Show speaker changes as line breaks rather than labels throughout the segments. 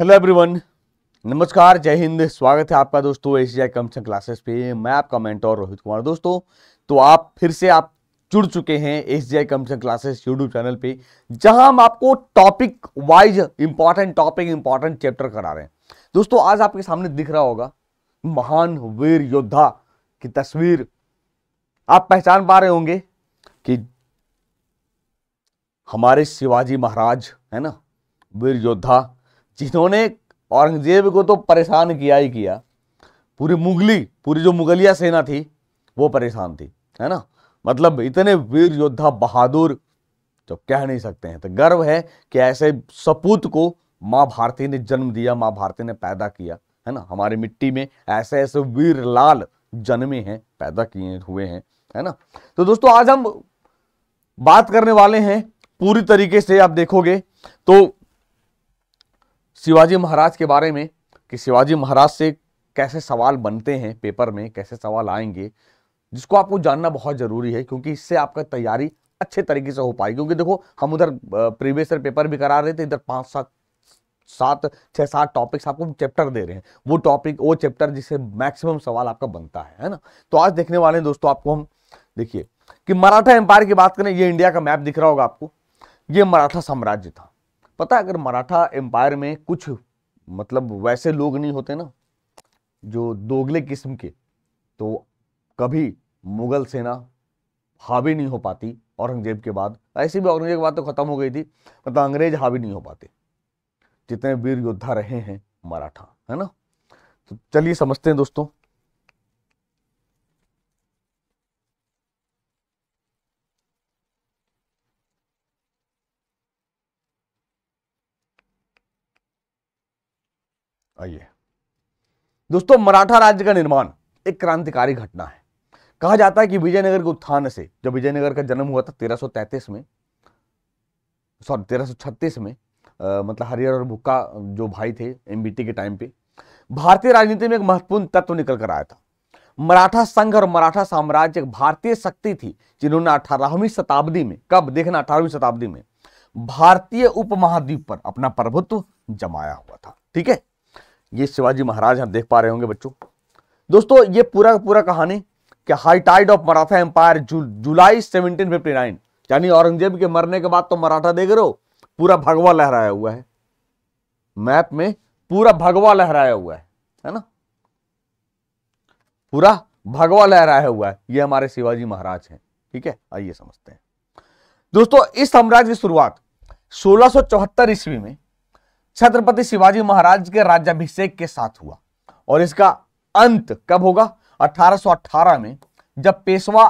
hello everyone नमस्कार जय हिंद स्वागत है आपका दोस्तों एशियाई कम्स क्लासेस पे मैं आपका मेंटोर रोहित कुमार दोस्तों तो आप फिर से आप जुड़ चुके हैं एशियाई कम्सन क्लासेस यूट्यूब चैनल पे जहां हम आपको topic wise important topic important chapter करा रहे हैं दोस्तों आज आपके सामने दिख रहा होगा महान वीर योद्धा की तस्वीर आप पहचान पा रहे होंगे कि हमारे शिवाजी महाराज है ना वीर योद्धा जिन्होंने औरंगजेब को तो परेशान किया ही किया पूरी मुगली पूरी जो मुगलिया सेना थी वो परेशान थी है ना मतलब इतने वीर योद्धा बहादुर जो तो कह नहीं सकते हैं तो गर्व है कि ऐसे सपूत को माँ भारती ने जन्म दिया माँ भारती ने पैदा किया है ना हमारी मिट्टी में ऐसे ऐसे वीर लाल जन्मे हैं पैदा किए हुए हैं है ना तो दोस्तों आज हम बात करने वाले हैं पूरी तरीके से आप देखोगे तो शिवाजी महाराज के बारे में कि शिवाजी महाराज से कैसे सवाल बनते हैं पेपर में कैसे सवाल आएंगे जिसको आपको जानना बहुत ज़रूरी है क्योंकि इससे आपका तैयारी अच्छे तरीके से हो पाएगी क्योंकि देखो हम उधर प्रीवियस ईयर पेपर भी करा रहे थे इधर पाँच सात सात छः सात टॉपिक्स आपको चैप्टर दे रहे हैं वो टॉपिक वो चैप्टर जिससे मैक्सिमम सवाल आपका बनता है है ना तो आज देखने वाले हैं दोस्तों आपको हम देखिए कि मराठा एम्पायर की बात करें ये इंडिया का मैप दिख रहा होगा आपको ये मराठा साम्राज्य था पता अगर मराठा एम्पायर में कुछ मतलब वैसे लोग नहीं होते ना जो दोगले किस्म के तो कभी मुगल सेना हावी नहीं हो पाती औरंगजेब के बाद ऐसे भी औरंगजेब के बाद तो ख़त्म हो गई थी मतलब अंग्रेज हावी नहीं हो पाते जितने वीर योद्धा रहे हैं मराठा है ना तो चलिए समझते हैं दोस्तों आइए दोस्तों मराठा राज्य का निर्माण एक क्रांतिकारी घटना है कहा जाता है कि विजयनगर के उत्थान से जब विजयनगर का जन्म हुआ था 1333 में सॉरी 1336 में आ, मतलब हरिहर और भुक्का जो भाई थे एमबीटी के टाइम पे भारतीय राजनीति में एक महत्वपूर्ण तत्व निकल कर आया था मराठा संघ और मराठा साम्राज्य एक भारतीय शक्ति थी जिन्होंने अठारहवीं शताब्दी में कब देखना अठारहवीं शताब्दी में भारतीय उपमहाद्वीप पर अपना प्रभुत्व जमाया हुआ था ठीक है ये शिवाजी महाराज आप देख पा रहे होंगे बच्चों दोस्तों ये पूरा पूरा कहानी कि high tide of Maratha empire जु, जुलाई सेवनटीन फिफ्टी नाइन यानी औरंगजेब के मरने के बाद तो मराठा देख रहे हो पूरा भगवा लहराया हुआ है मैप में पूरा भगवा लहराया हुआ है है ना पूरा भगवा लहराया हुआ है ये हमारे शिवाजी महाराज हैं ठीक है आइए समझते हैं दोस्तों इस साम्राज्य की शुरुआत सोलह ईस्वी में छत्रपति शिवाजी महाराज के राज्याभिषेक के साथ हुआ और इसका अंत कब होगा 1818 में जब पेशवा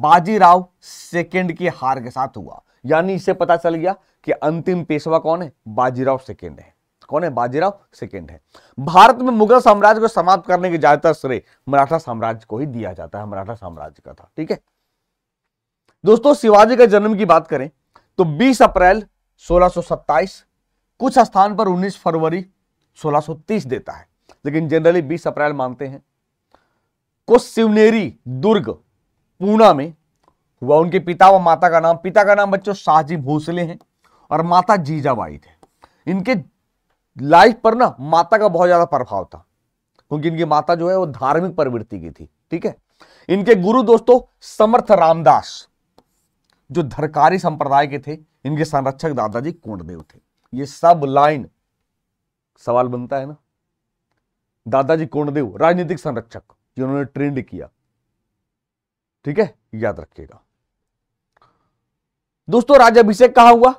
बाजीराव सेकेंड की हार के साथ हुआ यानी इससे पता चल गया कि अंतिम पेशवा कौन है बाजीराव सेकेंड है कौन है बाजीराव सेकेंड है भारत में मुगल साम्राज्य को समाप्त करने के ज्यादातर श्रेय मराठा साम्राज्य को ही दिया जाता है मराठा साम्राज्य का था ठीक है दोस्तों शिवाजी का जन्म की बात करें तो 20 अप्रैल सोलह कुछ स्थान पर 19 फरवरी 1630 देता है लेकिन जनरली 20 अप्रैल मानते हैं को शिवनेरी दुर्ग पूना में हुआ उनके पिता व माता का नाम पिता का नाम बच्चों शाहजी भोसले हैं और माता जीजाबाई थे इनके लाइफ पर ना माता का बहुत ज्यादा प्रभाव था क्योंकि इनकी माता जो है वो धार्मिक प्रवृत्ति की थी ठीक है इनके गुरु दोस्तों समर्थ रामदास जो धरकारी संप्रदाय के थे इनके संरक्षक दादाजी कोणदेव थे ये सब लाइन सवाल बनता है ना दादाजी कोणदेव राजनीतिक संरक्षक जिन्होंने ट्रेंड किया ठीक है याद रखिएगा दोस्तों राजाभिषेक कहा हुआ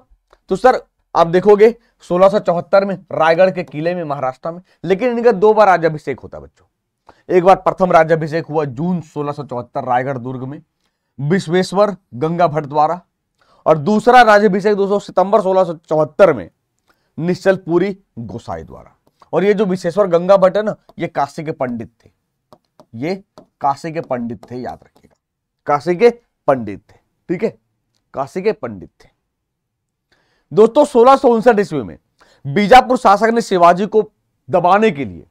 तो सर आप देखोगे सोलह में रायगढ़ के किले में महाराष्ट्र में लेकिन इनका दो बार राज्यभिषेक होता बच्चों एक बार प्रथम राज्यभिषेक हुआ जून सोलह रायगढ़ दुर्ग में विश्वेश्वर गंगा भट्ट द्वारा और दूसरा राज्यभिषेक दोस्तों सितंबर सोलह में निश्चलपुरी गोसाई द्वारा और ये जो विशेश्वर गंगा भट्ट है ना ये काशी के पंडित थे ये काशी के पंडित थे याद रखिएगा काशी के पंडित थे ठीक है काशी के पंडित थे दोस्तों सोलह सौ उनसठ ईस्वी में बीजापुर शासक ने शिवाजी को दबाने के लिए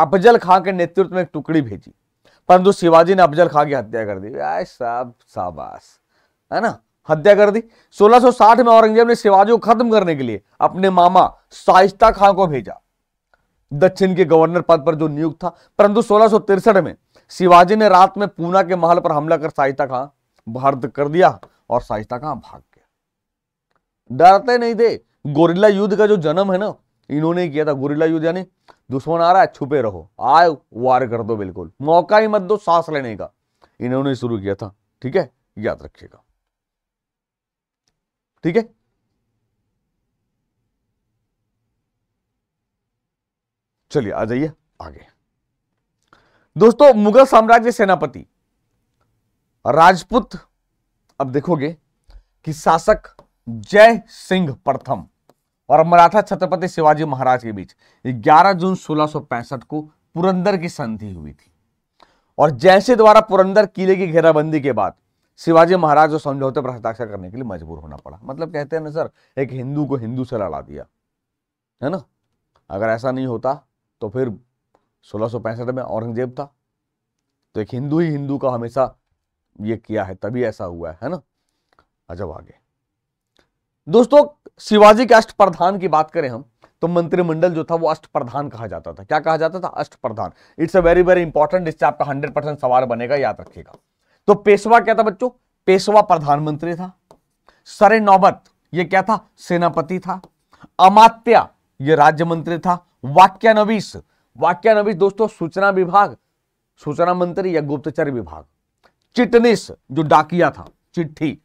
अफजल खां के नेतृत्व में एक टुकड़ी भेजी परंतु शिवाजी ने अफजल खां की हत्या कर दी साहब शाबाश है ना हत्या कर दी 1660 में औरंगजेब ने शिवाजी को खत्म करने के लिए अपने मामा साइस्ता खां को भेजा दक्षिण के गवर्नर पद पर जो नियुक्त था परंतु सोलह में शिवाजी ने रात में पूना के महल पर हमला कर साइस्ता खां भर्द कर दिया और साइस्ता खां भाग गया डरते नहीं थे गोरिल्ला युद्ध का जो जन्म है ना इन्होंने किया था गोरिल्ला युद्ध यानी दुश्मन आ रहा है छुपे रहो आए वार कर दो बिल्कुल मौका ही मत दो सांस लेने का इन्होंने शुरू किया था ठीक है याद रखिएगा ठीक है चलिए आ जाइए आगे दोस्तों मुगल साम्राज्य सेनापति राजपूत अब देखोगे कि शासक जय सिंह प्रथम और मराठा छत्रपति शिवाजी महाराज के बीच 11 जून 1665 को पुरंदर की संधि हुई थी और जैसे द्वारा पुरंदर किले की घेराबंदी के बाद शिवाजी महाराज जो समझौते पर हस्ताक्षर करने के लिए मजबूर होना पड़ा मतलब कहते हैं ना सर एक हिंदू को हिंदू से लड़ा दिया है ना अगर ऐसा नहीं होता तो फिर सोलह में औरंगजेब था तो एक हिंदू ही हिंदू का हमेशा ये किया है तभी ऐसा हुआ है, है ना अजब अच्छा, आगे दोस्तों शिवाजी के अष्ट प्रधान की बात करें हम तो मंत्रिमंडल जो था वो अष्ट प्रधान कहा जाता था क्या कहा जाता था अष्ट प्रधान it's a very very important इससे आपका हंड्रेड परसेंट सवाल बनेगा याद रखिएगा तो पेशवा क्या था बच्चों पेशवा प्रधानमंत्री था सरे नौबत ये क्या था सेनापति था अमात्या ये राज्य मंत्री था वाक्यानवीस वाक्यानवीस दोस्तों सूचना विभाग सूचना मंत्री या गुप्तचर विभाग चिटनिस जो डाकिया था चिट्ठी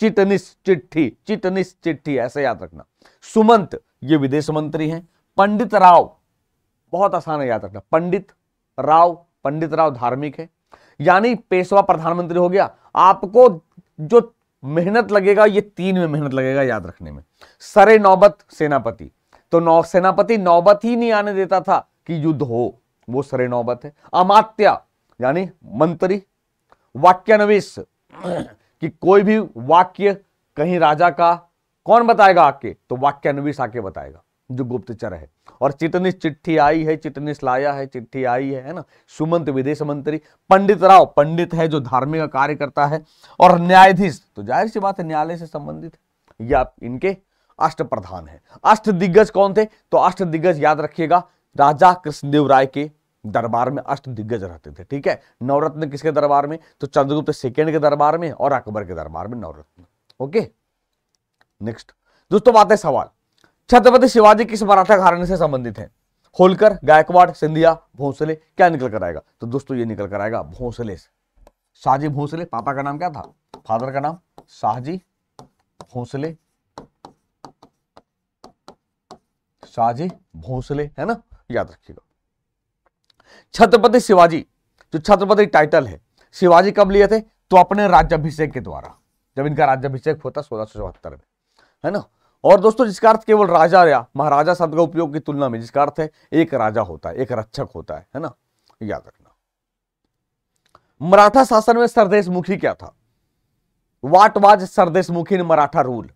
चिटनिस चिट्ठी चिटनिस चिट्ठी ऐसे याद रखना सुमंत ये विदेश मंत्री हैं पंडित राव बहुत आसान है याद रखना पंडित राव पंडित राव धार्मिक है यानी पेशवा प्रधानमंत्री हो गया आपको जो मेहनत लगेगा ये तीन में मेहनत लगेगा याद रखने में सरे नौबत सेनापति तो नौ सेनापति नौबत ही नहीं आने देता था कि युद्ध हो वो सरे नौबत है अमात्या यानी मंत्री वाक्यानवेश कि कोई भी वाक्य कहीं राजा का कौन बताएगा आके तो वाक्यानवेश आके बताएगा जो गुप्तचर है और चिटनिस चिट्ठी आई है चिटनिस लाया है चिट्ठी आई है ना सुमंत विदेश मंत्री पंडित राव पंडित है जो धार्मिक का कार्य करता है और न्यायाधीश तो जाहिर सी बात है न्यायालय से संबंधित या इनके अष्ट प्रधान है अष्ट दिग्गज कौन थे तो अष्ट दिग्गज याद रखिएगा राजा कृष्णदेव राय के दरबार में अष्ट दिग्गज रहते थे ठीक है नवरत्न किसके दरबार में तो चंद्रगुप्त सेकेंड के दरबार में और अकबर के दरबार में नवरत्न ओके नेक्स्ट दोस्तों बात है सवाल छत्रपति शिवाजी किस मराठा घराने से संबंधित है होलकर गायकवाड़ सिंधिया भोंसले क्या निकल कर आएगा तो दोस्तों ये निकल कर आएगा भोंसले शाहजी भोंसले पापा का नाम क्या था फादर का नाम शाहजी भोंसले शाहजी भोंसले है ना याद रखिएगा छत्रपति शिवाजी जो छत्रपति टाइटल है शिवाजी कब लिए थे तो अपने राज्याभिषेक के द्वारा जब इनका राज्याभिषेक होता सोलह में है ना और दोस्तों जिसका अर्थ केवल राजा या महाराजा शब्द का उपयोग की तुलना में जिसका अर्थ है एक राजा होता है एक रक्षक होता है है ना याद रखना मराठा शासन में सरदेश मुखी क्या था वाटवाज सरदेश मुखी ने मराठा रूल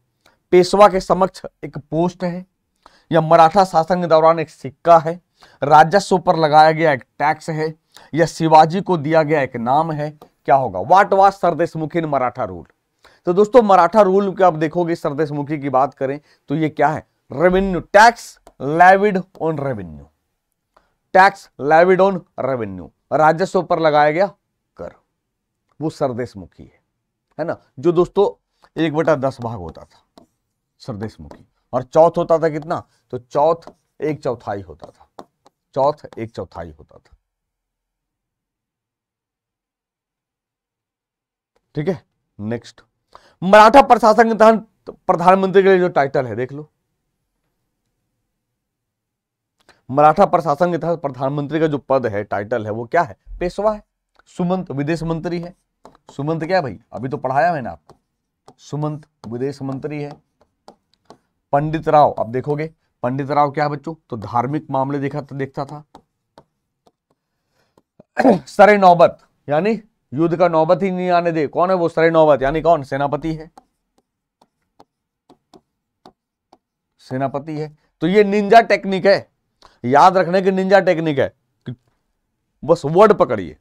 पेशवा के समक्ष एक पोस्ट है या मराठा शासन के दौरान एक सिक्का है राजस्व पर लगाया गया एक टैक्स है या शिवाजी को दिया गया एक नाम है क्या होगा वाटवाज सरदेश मुखी ने मराठा रूल तो दोस्तों मराठा रूल के आप देखोगे सरदेश मुखी की बात करें तो ये क्या है revenue tax levied on revenue tax levied on revenue राजस्व पर लगाया गया कर वो सरदेश मुखी है है ना जो दोस्तों एक बटा दस भाग होता था सरदेश मुखी और चौथ होता था कितना तो चौथ एक चौथाई होता था चौथ एक चौथाई होता था ठीक है नेक्स्ट मराठा प्रशासन के तहत प्रधानमंत्री के लिए जो टाइटल है देख लो मराठा प्रशासन के तहत प्रधानमंत्री का जो पद है टाइटल है वो क्या है पेशवा है सुमंत विदेश मंत्री है सुमंत क्या भाई अभी तो पढ़ाया मैंने आपको सुमंत विदेश मंत्री है पंडित राव अब देखोगे पंडित राव क्या है बच्चों तो धार्मिक मामले देखा देखता था सरे नौबत यानी युद्ध का नौबत ही नहीं आने दे कौन है वो सरे नौबत यानी कौन सेनापति है सेनापति है तो ये निंजा टेक्निक है याद रखने की निंजा टेक्निक है बस वर्ड पकड़िए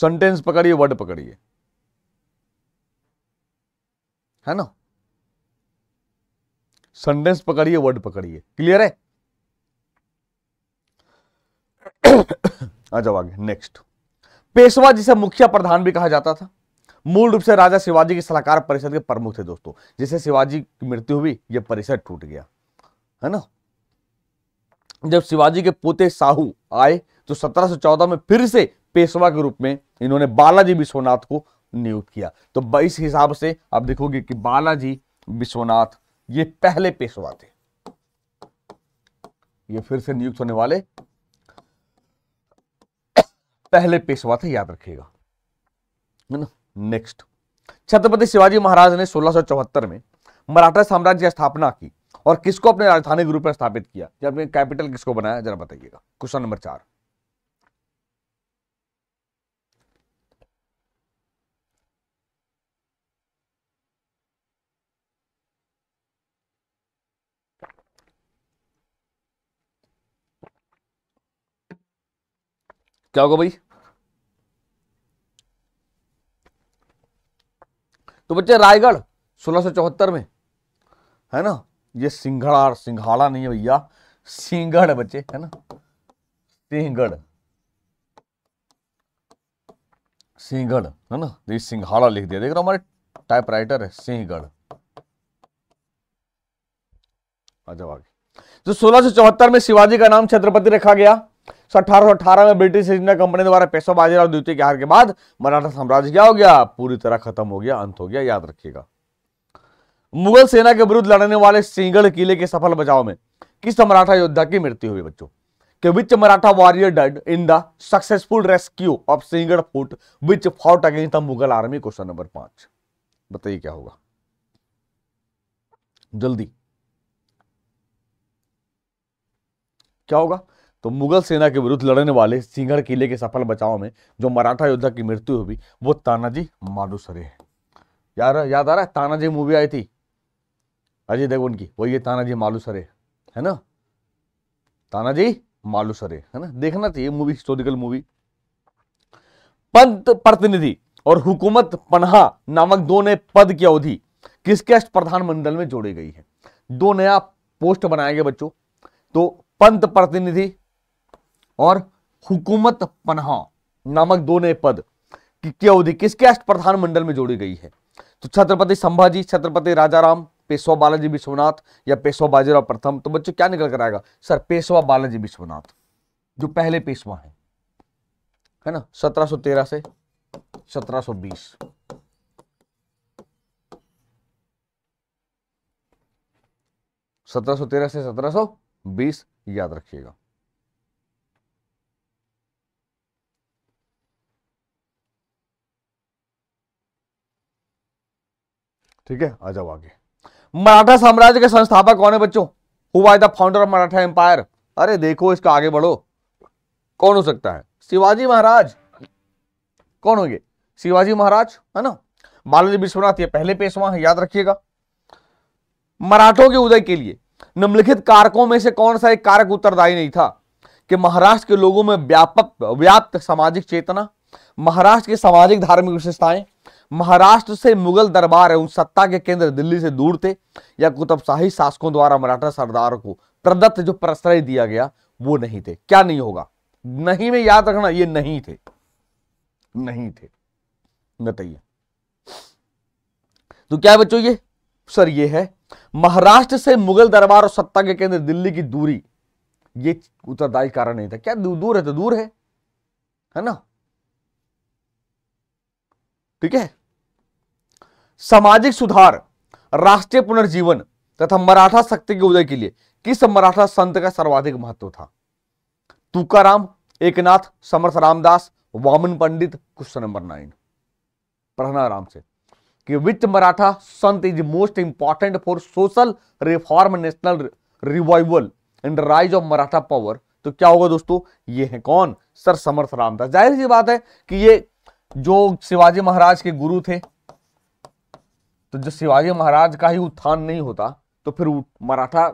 सेंटेंस पकड़िए वर्ड पकड़िए है ना सेंटेंस पकड़िए वर्ड पकड़िए क्लियर है आ जाओ आगे नेक्स्ट पेशवा जिसे मुखिया प्रधान भी कहा जाता था मूल रूप से राजा शिवाजी की सलाहकार परिषद के प्रमुख थे दोस्तों जिसे शिवाजी की मृत्यु हुई यह परिषद टूट गया है ना जब शिवाजी के पोते साहू आए तो 1714 में फिर से पेशवा के रूप में इन्होंने बालाजी विश्वनाथ को नियुक्त किया तो इस हिसाब से आप देखोगे कि बालाजी विश्वनाथ ये पहले पेशवा थे ये फिर से नियुक्त होने वाले पहले पेशवा थे था याद रखिएगा नेक्स्ट छत्रपति शिवाजी महाराज ने सोलह में मराठा साम्राज्य की स्थापना की और किसको अपने राजधानी रूप में स्थापित किया या अपने कैपिटल किसको बनाया जरा बताइएगा क्वेश्चन नंबर चार क्या होगा भाई तो बच्चे रायगढ़ सोलह में है ना ये सिंघड़ा सिंघाड़ा नहीं है भैया सिंगड़ है बच्चे है ना सिंगड़ सिंगड़ है ना तो ये सिंघाड़ा लिख दिया देख रहा हमारे टाइपराइटर है सिंगड़ आ जाओ आगे तो सोलह में शिवाजी का नाम छत्रपति रखा गया सो अठारह में ब्रिटिश ईस्ट इंडिया कंपनी द्वारा पेशवा बाजीराव द्वितीय के हार के बाद मराठा साम्राज्य क्या हो गया पूरी तरह खत्म हो गया अंत हो गया याद रखिएगा मुगल सेना के विरुद्ध लड़ने वाले सिंगल किले के सफल बचाव में किस मराठा योद्धा की मृत्यु हुई बच्चों के which Maratha warrior dead in the successful rescue of Sinhagad fort which fought against the Mughal army question number पांच बताइए क्या होगा जल्दी क्या होगा तो मुगल सेना के विरुद्ध लड़ने वाले सिंगर किले के सफल बचाव में जो मराठा योद्धा की मृत्यु हुई वो तानाजी माडूसरे है यार याद आ रहा है तानाजी मूवी आई थी अजय देवगन की वही है तानाजी मालूसरे है ना तानाजी मालूसरे है ना देखना चाहिए मूवी हिस्टोरिकल मूवी पंत प्रतिनिधि और हुकूमत पन्हा नामक दो नए पद की अवधि किसके अष्ट प्रधानमंडल में जोड़ी गई है दो नया पोस्ट बनाए गए बच्चों तो पंत प्रतिनिधि और हुकूमत पन्हा नामक दो नए पद की अवधि किसके अष्ट प्रधानमंडल में जोड़ी गई है तो छत्रपति संभाजी छत्रपति राजाराम पेशवा बालाजी विश्वनाथ या पेशवा बाजीराव प्रथम तो बच्चों क्या निकल कर आएगा सर पेशवा बालाजी विश्वनाथ जो पहले पेशवा है है ना 1713 से 1720 1713 से 1720 याद रखिएगा ठीक है आ जाओ आगे मराठा साम्राज्य के संस्थापक कौन है बच्चों हुआ the founder of Maratha empire अरे देखो इसका आगे बढ़ो कौन हो सकता है शिवाजी महाराज कौन गए शिवाजी महाराज है ना बालाजी विश्वनाथ ये पहले पेशवा है याद रखिएगा मराठों के उदय के लिए निम्नलिखित कारकों में से कौन सा एक कारक उत्तरदायी नहीं था कि महाराष्ट्र के लोगों में व्यापक व्याप्त सामाजिक चेतना महाराष्ट्र की सामाजिक धार्मिक विशेषताएं महाराष्ट्र से मुगल दरबार एवं सत्ता के केंद्र दिल्ली से दूर थे या कुतुबशाही शासकों द्वारा मराठा सरदार को प्रदत्त जो प्रश्रय दिया गया वो नहीं थे क्या नहीं होगा नहीं में याद रखना ये नहीं थे नहीं थे बताइए तो क्या बच्चों ये सर ये है महाराष्ट्र से मुगल दरबार और सत्ता के केंद्र दिल्ली की दूरी ये उत्तरदायी कारण नहीं था क्या दूर है तो दूर है है ना ठीक है सामाजिक सुधार राष्ट्रीय पुनर्जीवन तथा मराठा शक्ति के उदय के लिए किस मराठा संत का सर्वाधिक महत्व था Tukaram Eknath Samarth Ramdas Vaman Pandit question number nine पढ़ना आराम से कि which Maratha sant is most important for social reform national revival and rise of Maratha power तो क्या होगा दोस्तों ये है कौन सर समर्थ रामदास जाहिर सी बात है कि ये जो शिवाजी महाराज के गुरु थे तो जो शिवाजी महाराज का ही उत्थान नहीं होता तो फिर मराठा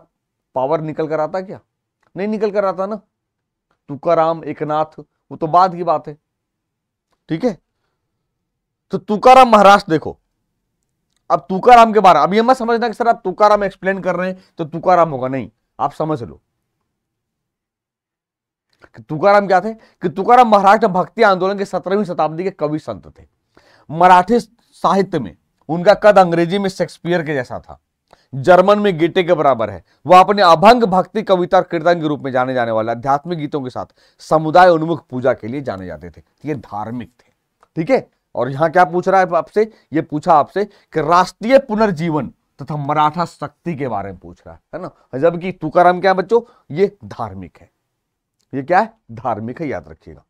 पावर निकल कर आता क्या नहीं निकल कर आता ना तुकाराम एकनाथ वो तो बाद की बात है ठीक है तो तुकाराम महाराष्ट्र देखो अब तुकाराम के बारे में अभी मत समझना कि सर आप तुकाराम एक्सप्लेन कर रहे हैं तो तुकाराम होगा नहीं आप समझ लो तुकाराम क्या थे कि तुकाराम महाराष्ट्र भक्ति आंदोलन के सत्रहवीं शताब्दी के कवि संत थे मराठी साहित्य में उनका कद अंग्रेजी में शेक्सपियर के जैसा था जर्मन में गेटे के बराबर है वह अपने अभंग भक्ति कविता और कीर्तन के रूप में जाने जाने वाले आध्यात्मिक गीतों के साथ समुदाय उन्मुख पूजा के लिए जाने जाते थे तो ये धार्मिक थे ठीक है और यहां क्या पूछ रहा है आपसे ये पूछा आपसे कि राष्ट्रीय पुनर्जीवन तथा तो मराठा शक्ति के बारे में पूछ रहा है ना जबकि तुकार क्या बच्चों ये धार्मिक है ये क्या है धार्मिक है याद रखिएगा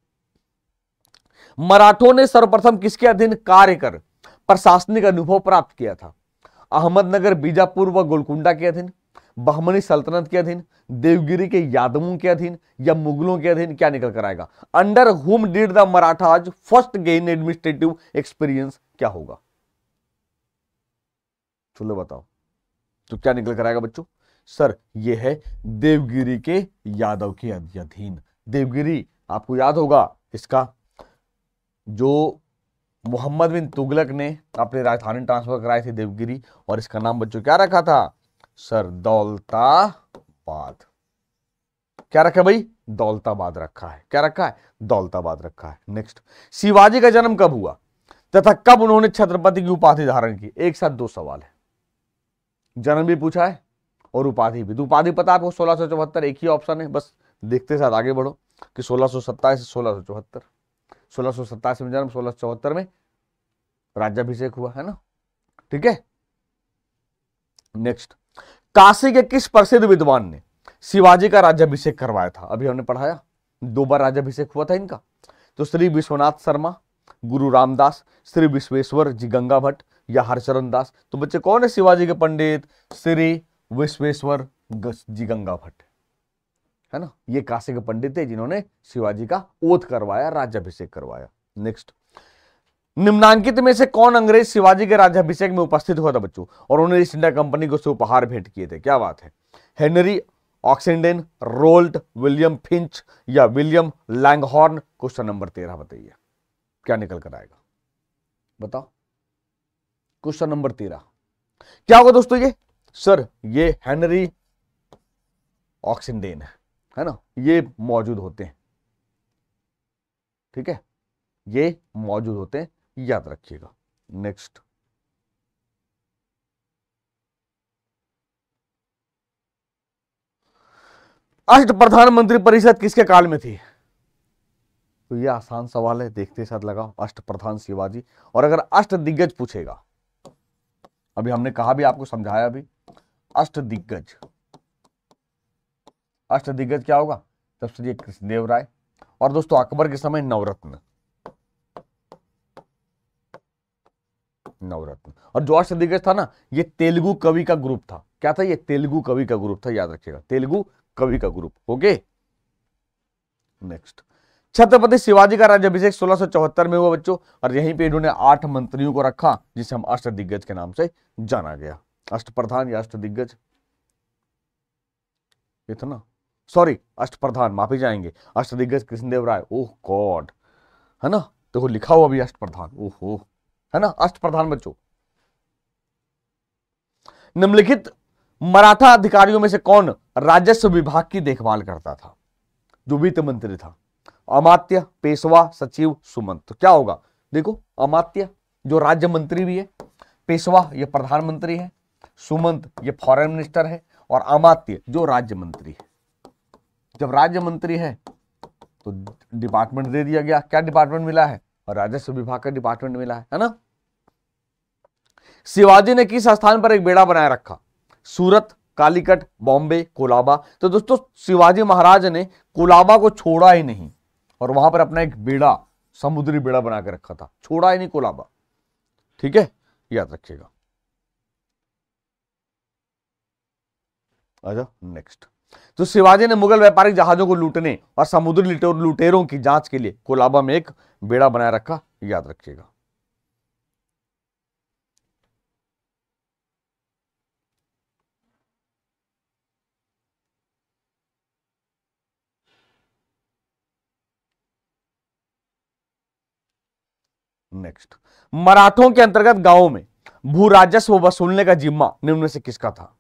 मराठों ने सर्वप्रथम किसके अधीन कार्य कर प्रशासनिक अनुभव प्राप्त किया था अहमदनगर बीजापुर व गोलकुंडा के अधीन बहमनी सल्तनत के अधीन देवगिरी के यादवों के अधीन या मुगलों के अधीन क्या निकल कर आएगा under whom did the Marathas first gain administrative experience क्या होगा चलो बताओ तो क्या निकल कर आएगा बच्चों सर ये है देवगिरी के यादव के अधीन देवगिरी आपको याद होगा इसका जो मोहम्मद बिन तुगलक ने अपने राजधानी ट्रांसफर कराए थे देवगिरी और इसका नाम बच्चों क्या रखा था सर दौलताबाद क्या रखा भाई दौलताबाद रखा है क्या रखा है दौलताबाद रखा है नेक्स्ट शिवाजी का जन्म कब हुआ तथा कब उन्होंने छत्रपति की उपाधि धारण की एक साथ दो सवाल है जन्म भी पूछा है और उपाधि विद तो उपाधि पता आपको सोलह सौ चौहत्तर एक ही ऑप्शन है बस देखते साथ आगे बढ़ो कि सोलह सौ सत्ताईस से सोलह सौ चौहत्तर सोलह सौ सत्ताईस में जन्म सोलह सौ चौहत्तर में राज्याभिषेक हुआ है ना ठीक है नेक्स्ट काशी के किस प्रसिद्ध विद्वान ने शिवाजी का राज्याभिषेक करवाया था अभी हमने पढ़ाया दो बार राज्याभिषेक हुआ था इनका तो श्री विश्वनाथ शर्मा गुरु रामदास श्री विश्वेश्वर जी गंगा भट्ट या हरचरण दास तो बच्चे कौन है शिवाजी के पंडित श्री विश्वेश्वर जी गंगा भट्ट है ना ये काशी के पंडित थे जिन्होंने शिवाजी का ओथ करवाया राज्याभिषेक करवाया नेक्स्ट निम्नांकित में से कौन अंग्रेज शिवाजी के राज्याभिषेक में उपस्थित हुआ था बच्चों और उन्होंने ईस्ट इंडिया कंपनी को उपहार भेंट किए थे क्या बात है Henry Oxenden Rolt William Finch या विलियम लैंगहॉर्न क्वेश्चन नंबर तेरह बताइए क्या निकल कर आएगा बताओ क्वेश्चन नंबर तेरह क्या होगा दोस्तों ये सर ये हेनरी ऑक्सीडेन है है ना ये मौजूद होते हैं ठीक है ये मौजूद होते हैं याद रखिएगा नेक्स्ट अष्ट तो प्रधानमंत्री परिषद किसके काल में थी तो ये आसान सवाल है देखते साथ लगाओ अष्ट प्रधान शिवाजी और अगर अष्ट दिग्गज पूछेगा अभी हमने कहा भी आपको समझाया भी अष्ट दिग्गज अष्ट दिग्गज क्या होगा तब श्री कृष्णदेव राय और दोस्तों अकबर के समय नवरत्न नवरत्न और जो अष्ट दिग्गज था ना ये तेलुगु कवि का ग्रुप था क्या था ये तेलुगु कवि का ग्रुप था याद रखिएगा तेलुगु कवि का group okay next Chhatrapati Shivaji का राज्यभिषेक चौहत्तर में हुआ बच्चों और यहीं पे इन्होंने आठ मंत्रियों को रखा जिसे हम अष्ट दिग्गज के नाम से जाना गया अष्ट प्रधान या अष्ट दिग्गज इतना सॉरी अष्ट प्रधान माफी जाएंगे अष्ट दिग्गज Krishnadev Raya oh oh God है ना देखो तो लिखा हुआ भी अष्टप्रधान ओहो है ना अष्ट प्रधान बच्चों निम्नलिखित मराठा अधिकारियों में से कौन राजस्व विभाग की देखभाल करता था जो वित्त मंत्री था अमात्य पेशवा सचिव सुमंत तो क्या होगा देखो अमात्य जो राज्य मंत्री भी है पेशवा ये प्रधानमंत्री है सुमंत ये फॉरेन मिनिस्टर है और अमात्य जो राज्य मंत्री है जब राज्य मंत्री है तो डिपार्टमेंट दे दिया गया क्या डिपार्टमेंट मिला है और राजस्व विभाग का डिपार्टमेंट मिला है है ना शिवाजी ने किस स्थान पर एक बेड़ा बनाए रखा सूरत कालीकट बॉम्बे कोलाबा तो दोस्तों शिवाजी महाराज ने कोलाबा को छोड़ा ही नहीं और वहां पर अपना एक बेड़ा समुद्री बेड़ा बनाकर रखा था छोड़ा ही नहीं कोलाबा ठीक है याद रखिएगा अच्छा नेक्स्ट तो शिवाजी ने मुगल व्यापारिक जहाजों को लूटने और समुद्री लुटेरों की जांच के लिए कोलाबा में एक बेड़ा बनाए रखा याद रखिएगा नेक्स्ट मराठों के अंतर्गत गांवों में भू राजस्व वसूलने का जिम्मा निम्न से किसका था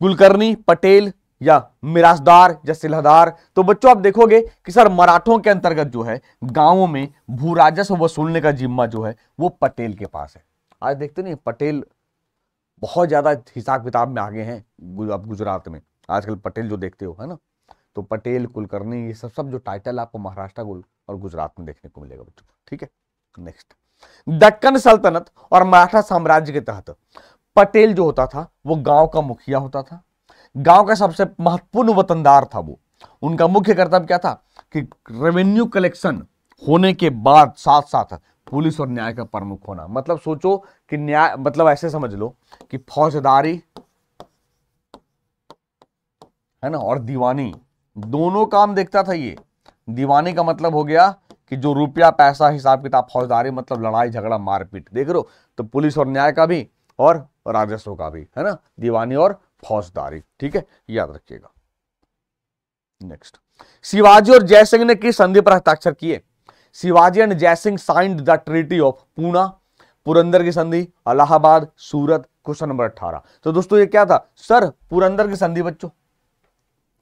कुलकर्णी पटेल या मिराजदार या सिलहदार तो बच्चों आप देखोगे कि सर मराठों के अंतर्गत जो है गांवों में भू राजस्व वसूलने का जिम्मा जो है वो पटेल के पास है आज देखते नहीं पटेल बहुत ज़्यादा हिसाब किताब में आगे हैं अब गुजरात में आजकल पटेल जो देखते हो है ना तो पटेल कुलकर्णी ये सब सब जो टाइटल आपको महाराष्ट्र और गुजरात में देखने को मिलेगा बच्चों ठीक है नेक्स्ट दक्कन सल्तनत और मराठा साम्राज्य के तहत पटेल जो होता था वो गांव का मुखिया होता था गांव का सबसे महत्वपूर्ण वतनदार था वो उनका मुख्य कर्तव्य क्या था कि रेवेन्यू कलेक्शन होने के बाद साथ साथ पुलिस और न्याय का प्रमुख होना मतलब सोचो कि न्याय मतलब ऐसे समझ लो कि फौजदारी है ना और दीवानी दोनों काम देखता था ये दीवानी का मतलब हो गया कि जो रुपया पैसा हिसाब किताब फौजदारी मतलब लड़ाई झगड़ा मारपीट देख रहे हो तो पुलिस और न्याय का भी और राजस्व का भी है ना दीवानी और फौजदारी ठीक है याद रखिएगा नेक्स्ट शिवाजी और जयसिंह ने किस संधि पर हस्ताक्षर किए Shivaji and Jaisingh signed the treaty of Poona Purandar की संधि अलाहाबाद सूरत क्वेश्चन नंबर अठारह तो दोस्तों ये क्या था सर पुरंदर की संधि बच्चों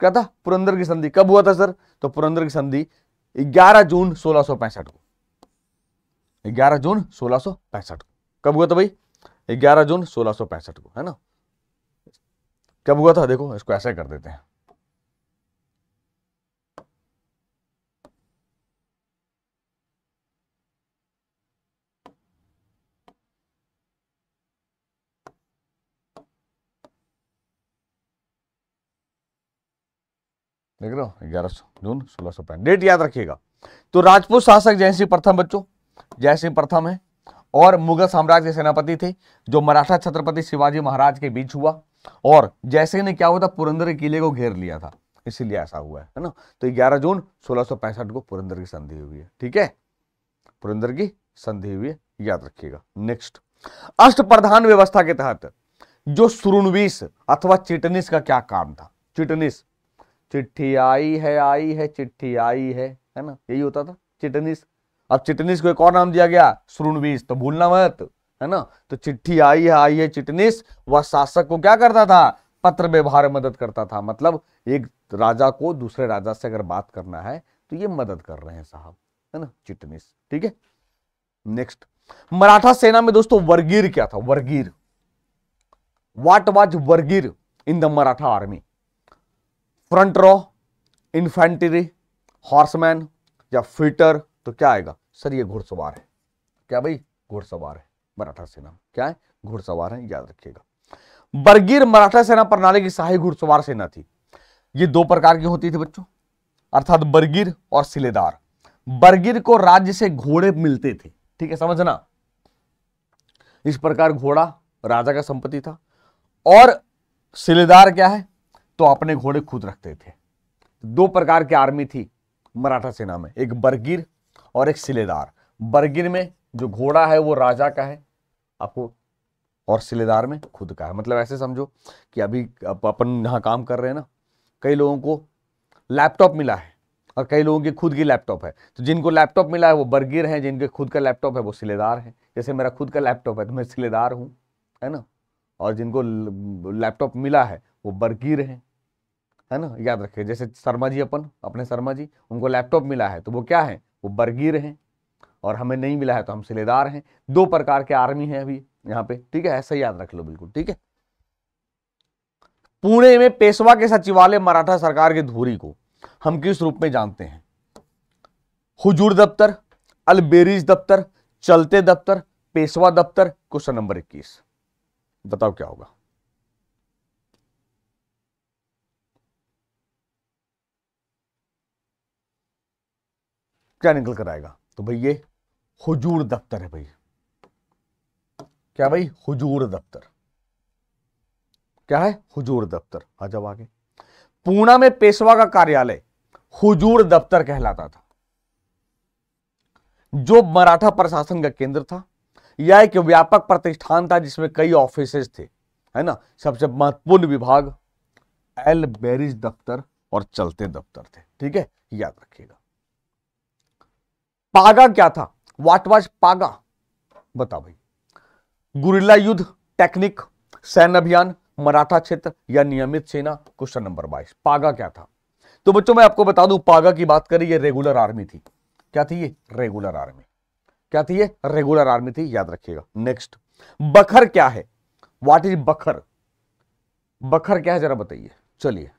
क्या था पुरंदर की संधि कब हुआ था सर तो पुरंदर की संधि 11 जून सोलह को 11 जून सोलह को कब हुआ था भाई ग्यारह जून सोलह को है ना कब हुआ था देखो इसको ऐसे कर देते हैं देख रहे हो ग्यारह सौ जून सोलह सौ डेट याद रखिएगा तो राजपूत शासक जय सिंह प्रथम बच्चों जय सिंह प्रथम है और मुगल साम्राज्य के सेनापति थे जो मराठा छत्रपति शिवाजी महाराज के बीच हुआ और जैसे ने क्या हुआ था पुरंदर किले को घेर लिया था इसीलिए ऐसा हुआ है ना तो 11 जून 1665 को पुरंदर की संधि हुई है ठीक है पुरंदर की संधि हुई है याद रखिएगा नेक्स्ट अष्ट प्रधान व्यवस्था के तहत जो सुरुणवीस अथवा चिटनिस का क्या काम था चिटनिस चिट्ठी आई है आई है चिट्ठी आई है है ना यही होता था चिटनिस अब चिटनिस को एक और नाम दिया गया सुरुणवीस तो भूलना मत है ना तो चिट्ठी आई है आई है चिटनिस वह शासक को क्या करता था पत्र व्यवहार मदद करता था मतलब एक राजा को दूसरे राजा से अगर बात करना है तो ये मदद कर रहे हैं साहब है ना चिटनिस ठीक है नेक्स्ट मराठा सेना में दोस्तों वर्गीर क्या था Bargir what was Bargir in the Maratha army front row infantry horseman या फिटर तो क्या आएगा सर ये घुड़सवार है क्या भाई घुड़सवार है मराठा सेना क्या है घुड़सवार है याद रखिएगा बरगीर मराठा सेना प्रणाली की सहायक घुड़सवार सेना थी ये दो प्रकार की होती थी बच्चों अर्थात बरगीर और सिलेदार बरगीर को राज्य से घोड़े मिलते थे ठीक है समझना इस प्रकार घोड़ा राजा का संपत्ति था और सिलेदार क्या है तो अपने घोड़े खुद रखते थे दो प्रकार की आर्मी थी मराठा सेना में एक बरगीर और एक सिलेदार बरगिन में जो घोड़ा है वो राजा का है आपको और सिलेदार में खुद का है मतलब ऐसे समझो कि अभी अपन यहाँ काम कर रहे हैं ना कई लोगों को लैपटॉप मिला है और कई लोगों की खुद की लैपटॉप है तो जिनको लैपटॉप मिला है वो बर्गिर हैं जिनके खुद का लैपटॉप है वो सिलेदार है जैसे मेरा खुद का लैपटॉप है तो मैं सिलेदार हूँ है ना और जिनको लैपटॉप मिला है वो बर्गिर हैं है ना याद रखिए जैसे शर्मा जी अपन अपने शर्मा जी उनको लैपटॉप मिला है तो वो क्या है वो बरगीर हैं और हमें नहीं मिला है तो हम सिलेदार हैं दो प्रकार के आर्मी हैं अभी यहाँ पे ठीक है ऐसा याद रख लो बिल्कुल ठीक है पुणे में पेशवा के सचिवालय मराठा सरकार के धूरी को हम किस रूप में जानते हैं हुजूर दफ्तर अलबेरीज दफ्तर चलते दफ्तर पेशवा दफ्तर क्वेश्चन नंबर इक्कीस बताओ क्या होगा क्या निकल कर आएगा तो भाई ये हुजूर दफ्तर है भाई क्या भाई हुजूर दफ्तर क्या है हुजूर दफ्तर आ जाओ आगे पूना में पेशवा का कार्यालय हुजूर दफ्तर कहलाता था जो मराठा प्रशासन का केंद्र था यह एक व्यापक प्रतिष्ठान था जिसमें कई ऑफिसेज थे है ना सबसे महत्वपूर्ण विभाग एल बेरिज दफ्तर और चलते दफ्तर थे ठीक है याद रखिएगा पागा क्या था वाट वॉज पागा बता भाई गुरिल्ला युद्ध टेक्निक सैन्य अभियान मराठा क्षेत्र या नियमित सेना क्वेश्चन नंबर बाईस पागा क्या था तो बच्चों मैं आपको बता दूं पागा की बात करें ये रेगुलर आर्मी थी क्या थी ये रेगुलर आर्मी क्या थी ये रेगुलर आर्मी थी याद रखिएगा नेक्स्ट बखर क्या है व्हाट इज बखर बखर क्या है जरा बताइए चलिए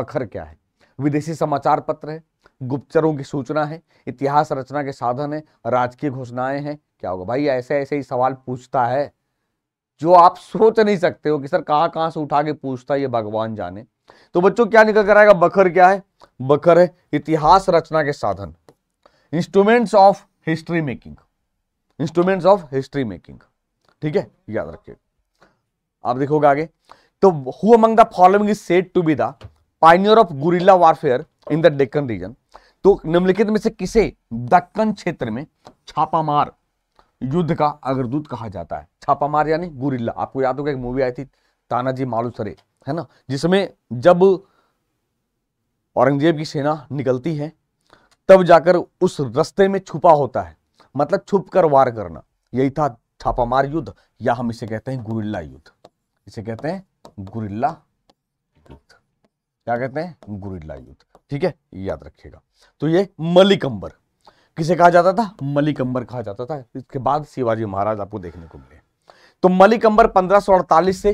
बखर क्या है विदेशी समाचार पत्र है गुप्तचरों की सूचना है इतिहास रचना के साधन है राजकीय घोषणाएं हैं क्या होगा भाई ऐसे ऐसे ही सवाल पूछता है जो आप सोच नहीं सकते हो कि सर कहां कहां से उठा के पूछता है ये भगवान जाने तो बच्चों क्या निकल कर आएगा बखर क्या है बखर है इतिहास रचना के साधन instruments of history making instruments of history making ठीक है याद रखिए आप देखोगे आगे तो who among the following is said to be the pioneer of guerrilla warfare in the Deccan region तो निम्नलिखित में से किसे दक्कन क्षेत्र में छापामार युद्ध का अग्रदूत कहा जाता है छापामार यानी गुरिल्ला आपको याद होगा एक मूवी आई थी तानाजी मालूसरे है ना जिसमें जब औरंगजेब की सेना निकलती है तब जाकर उस रस्ते में छुपा होता है मतलब छुप कर वार करना यही था छापामार युद्ध या हम इसे कहते हैं गुरिल्ला युद्ध इसे कहते हैं गुरिल्ला युद्ध क्या कहते हैं गुरिल्ला युद्ध ठीक है याद रखिएगा तो ये मलिकंबर किसे कहा जाता था मलिकंबर कहा जाता था इसके बाद शिवाजी महाराज आपको देखने को मिले तो मलिकंबर 1548 से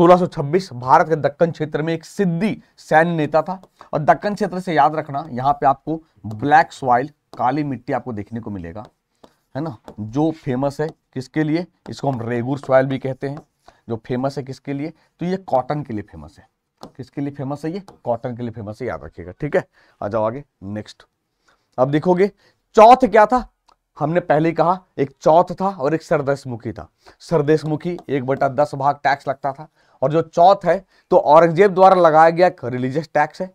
1626 भारत के दक्कन क्षेत्र में एक सिद्धि सैन्य नेता था और दक्कन क्षेत्र से याद रखना यहाँ पे आपको ब्लैक सॉइल काली मिट्टी आपको देखने को मिलेगा है ना जो फेमस है किसके लिए इसको हम रेगुर सॉइल भी कहते हैं जो फेमस है किसके लिए तो ये कॉटन के लिए फेमस है किसके लिए फेमस है ये कॉटन के लिए फेमस है याद रखिएगा ठीक है आ जाओ आगे नेक्स्ट अब देखोगे चौथ क्या था हमने पहले कहा एक चौथ था और एक सरदेशमुखी था सरदेशमुखी एक बटा दस भाग टैक्स लगता था और जो चौथ है तो औरंगजेब द्वारा लगाया गया रिलीजियस टैक्स है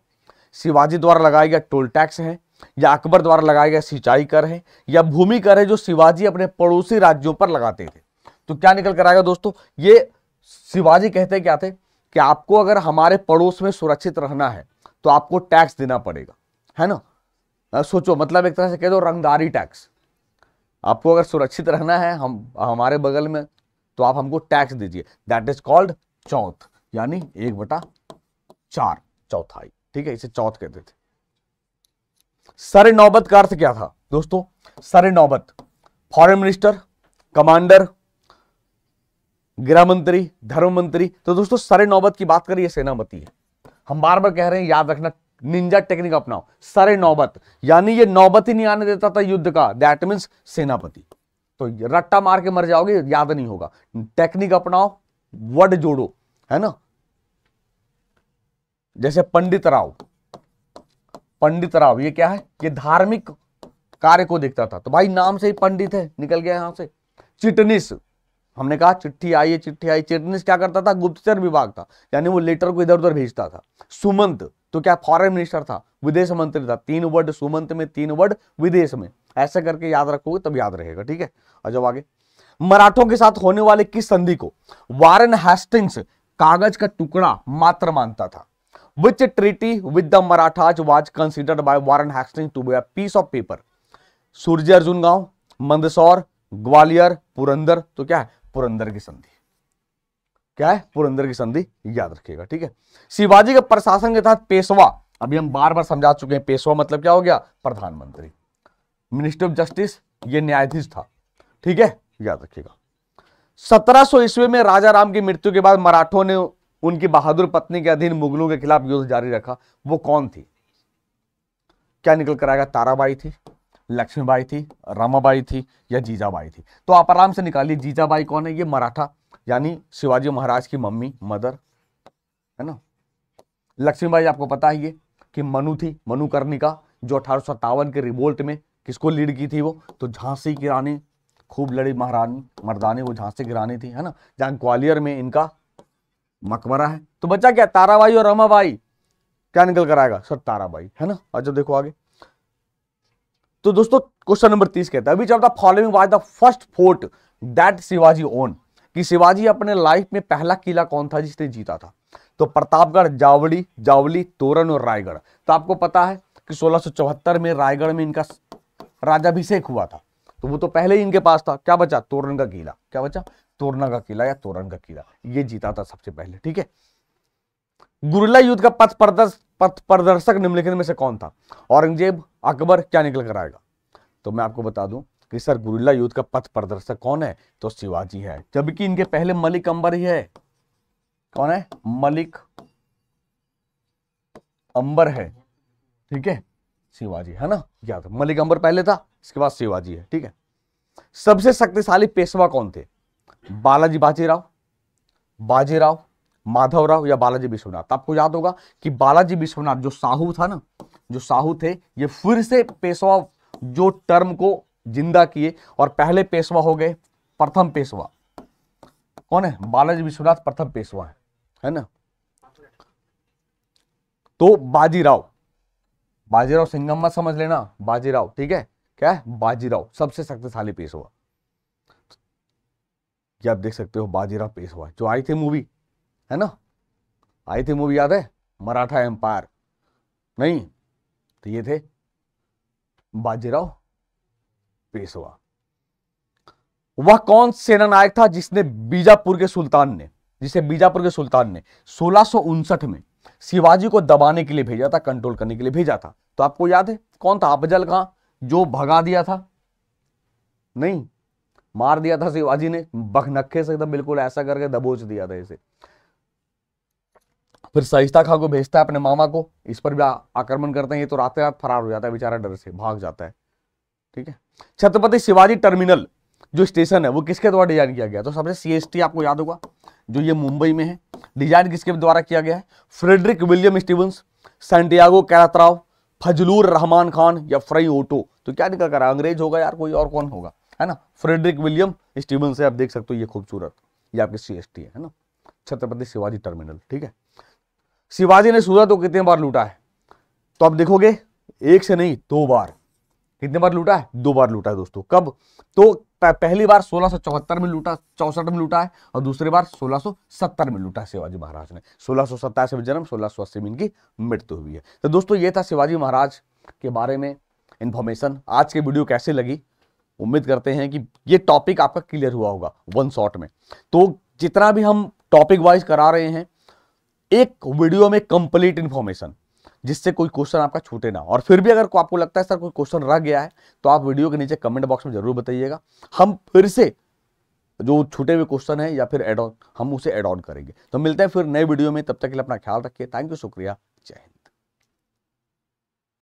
शिवाजी द्वारा लगाया गया टोल टैक्स है या अकबर द्वारा लगाया गया सिंचाई कर है या भूमि कर है जो शिवाजी अपने पड़ोसी राज्यों पर लगाते थे तो क्या निकल कर आएगा दोस्तों ये शिवाजी कहते क्या थे कि आपको अगर हमारे पड़ोस में सुरक्षित रहना है तो आपको टैक्स देना पड़ेगा है ना आ, सोचो मतलब एक तरह से कह दो रंगदारी टैक्स आपको अगर सुरक्षित रहना है हम हमारे बगल में तो आप हमको टैक्स दीजिए दैट इज कॉल्ड चौथ यानी एक बटा चार चौथाई ठीक है इसे चौथ कहते थे सर नौबत का अर्थ क्या था दोस्तों सर नौबत फॉरेन मिनिस्टर कमांडर गृह मंत्री धर्म मंत्री तो दोस्तों सरे नौबत की बात करिए सेनापति है हम बार बार कह रहे हैं याद रखना निंजा टेक्निक अपनाओ सरे नौबत यानी ये नौबत ही नहीं आने देता था युद्ध का दैट मीन्स सेनापति तो रट्टा मार के मर जाओगे याद नहीं होगा टेक्निक अपनाओ वर्ड जोड़ो है ना जैसे पंडित राव पंडित राव ये क्या है ये धार्मिक कार्य को देखता था तो भाई नाम से ही पंडित है निकल गया यहां से चिटनिस हमने कहा चिट्ठी आई है चिट्ठी आई चिटनीस क्या करता था गुप्तचर विभाग था यानी वो लेटर को इधर उधर भेजता था सुमंत तो क्या फॉरेन मिनिस्टर था विदेश मंत्री था तीन वर्ड सुमंत में तीन वर्ड विदेश में ऐसा करके याद रखोगे तब याद रहेगा ठीक है अजब आगे मराठों के साथ होने वाले किस संधि को वारन हेस्टिंग्स कागज का टुकड़ा मात्र मानता था which treaty with the Marathas was considered by Warren Hastings to be piece of paper Surji Anjangaon Mandsaur Gwalior Purandar तो क्या है पुरंदर की संधि क्या है पुरंदर की संधि याद रखिएगा ठीक है शिवाजी के प्रशासन के तहत पेशवा अभी हम बार बार समझा चुके हैं पेशवा मतलब क्या हो गया प्रधानमंत्री मिनिस्ट्री ऑफ जस्टिस ये न्यायाधीश था ठीक है याद रखिएगा 1700 ईस्वी में राजा राम की मृत्यु के बाद मराठों ने उनकी बहादुर पत्नी के अधीन मुगलों के खिलाफ युद्ध जारी रखा वो कौन थी क्या निकल कर आएगा ताराबाई थी लक्ष्मीबाई थी रामाबाई थी या जीजाबाई थी तो आप आराम से निकालिए जीजाबाई कौन है ये मराठा यानी शिवाजी महाराज की मम्मी मदर है ना लक्ष्मीबाई आपको पता है ये कि मनु थी मनु कर्णिका जो अठारह के रिवोल्ट में किसको लीड की थी वो तो झांसी की रानी खूब लड़ी महारानी मर्दानी वो झांसी की रानी थी है ना जहां ग्वालियर में इनका मकबरा है तो बच्चा क्या ताराबाई और रमाबाई क्या निकल कर आएगा सर ताराबाई है ना अच्छा देखो आगे तो दोस्तों क्वेश्चन नंबर तीस कहता है which of the following was the first fort that Shivaji own कि शिवाजी अपने लाइफ में पहला किला कौन था जिसने जीता था तो प्रतापगढ़ जावली जावली तोरण और रायगढ़ तो आपको पता है कि सोलह में रायगढ़ में इनका राजाभिषेक हुआ था तो वो तो पहले ही इनके पास था क्या बचा तोरण का किला क्या बचा तोरणा का किला या तोरण का किला ये जीता था सबसे पहले ठीक है गुरला युद्ध का पथ प्रदर्श पथ प्रदर्शक निम्नलिखित में से कौन था औरंगजेब अकबर क्या निकल कर आएगा तो मैं आपको बता दूं कि सर गुरिल्ला युद्ध का पथ प्रदर्शक कौन है तो शिवाजी है जबकि इनके पहले मलिक अंबर ही है कौन है मलिक अंबर है ठीक है शिवाजी है ना याद मलिक अंबर पहले था इसके बाद शिवाजी है ठीक है सबसे शक्तिशाली पेशवा कौन थे बालाजी बाजीराव बाजीराव माधवराव या बालाजी विश्वनाथ आपको याद होगा कि बालाजी विश्वनाथ जो साहू था ना जो साहू थे ये फिर से पेशवा जो टर्म को जिंदा किए और पहले पेशवा हो गए प्रथम पेशवा कौन है बालाजी विश्वनाथ प्रथम पेशवा है है ना तो बाजीराव बाजीराव सिंगम मत समझ लेना बाजीराव ठीक है क्या है बाजीराव सबसे शक्तिशाली पेशवा तो आप देख सकते हो बाजीराव पेशवा जो आई थी मूवी है ना आई थी मूवी याद है मराठा एम्पायर नहीं तो ये थे बाजीराव पेशवा वह कौन सेनानायक था जिसने बीजापुर के सुल्तान ने जिसे बीजापुर के सुल्तान ने सोलह में शिवाजी को दबाने के लिए भेजा था कंट्रोल करने के लिए भेजा था तो आपको याद है कौन था अफजल खां जो भगा दिया था नहीं मार दिया था शिवाजी ने बखनखे से एकदम बिल्कुल ऐसा करके दबोच दिया था इसे फिर सहिस्ता खां को भेजता है अपने मामा को इस पर भी आक्रमण करते हैं ये तो रात रात फरार हो जाता है बेचारा डर से भाग जाता है ठीक है छत्रपति शिवाजी टर्मिनल जो स्टेशन है वो किसके द्वारा डिजाइन किया गया तो सबसे सीएसटी आपको याद होगा जो ये मुंबई में है डिजाइन किसके द्वारा किया गया है Frederick William Stevens Santiago Calatrava Fazlur Rahman Khan या फ्रई ओटो तो क्या निकल कर अंग्रेज होगा यार कोई और कौन होगा है ना फ्रेडरिक विलियम स्टीवन से आप देख सकते हो ये खूबसूरत ये आपकी सी है ना छत्रपति शिवाजी टर्मिनल ठीक है शिवाजी ने सूरत को कितने बार लूटा है तो आप देखोगे एक से नहीं दो बार कितने बार लूटा है दो बार लूटा है दोस्तों कब तो पहली बार सोलह में लूटा चौसठ में लूटा है और दूसरी बार 1670 में लूटा शिवाजी महाराज ने सोलह में जन्म सोलह में इनकी मृत्यु हुई है तो दोस्तों ये था शिवाजी महाराज के बारे में इन्फॉर्मेशन आज की वीडियो कैसे लगी उम्मीद करते हैं कि ये टॉपिक आपका क्लियर हुआ होगा वन शॉट में तो जितना भी हम टॉपिक वाइज करा रहे हैं एक वीडियो में कंप्लीट इन्फॉर्मेशन जिससे कोई क्वेश्चन आपका छूटे ना और फिर भी अगर को आपको लगता है सर कोई क्वेश्चन रह गया है तो आप वीडियो के नीचे कमेंट बॉक्स में जरूर बताइएगा हम फिर से जो छूटे हुए क्वेश्चन है या फिर एड ऑन हम उसे एड ऑन करेंगे तो मिलते हैं फिर नए वीडियो में तब तक के लिए अपना ख्याल रखिए थैंक यू शुक्रिया